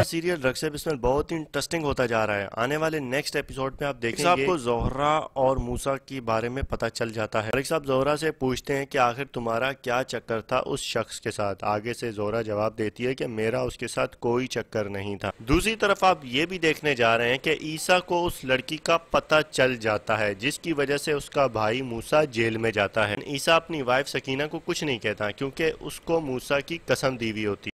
और serial drugs Bismil बहुत ही interesting होता जा रहा है आने वाले नेक्स्ट एपिसोड में आप देखेंगे आपको जोहरा और मूसा के बारे में पता चल जाता है साहब जोहरा से पूछते हैं कि आखिर तुम्हारा क्या चक्कर था उस शख्स के साथ आगे से जोहरा जवाब देती है कि मेरा उसके साथ कोई चक्कर नहीं था दूसरी तरफ आप ये भी देखने जा रहे हैं कि ईसा को उस लड़की का पता चल जाता है जिसकी वजह से उसका भाई मूसा जेल में जाता है ईसा अपनी वाइफ सकीना को कुछ नहीं कहता क्योंकि उसको मूसा की कसम दी हुई होती है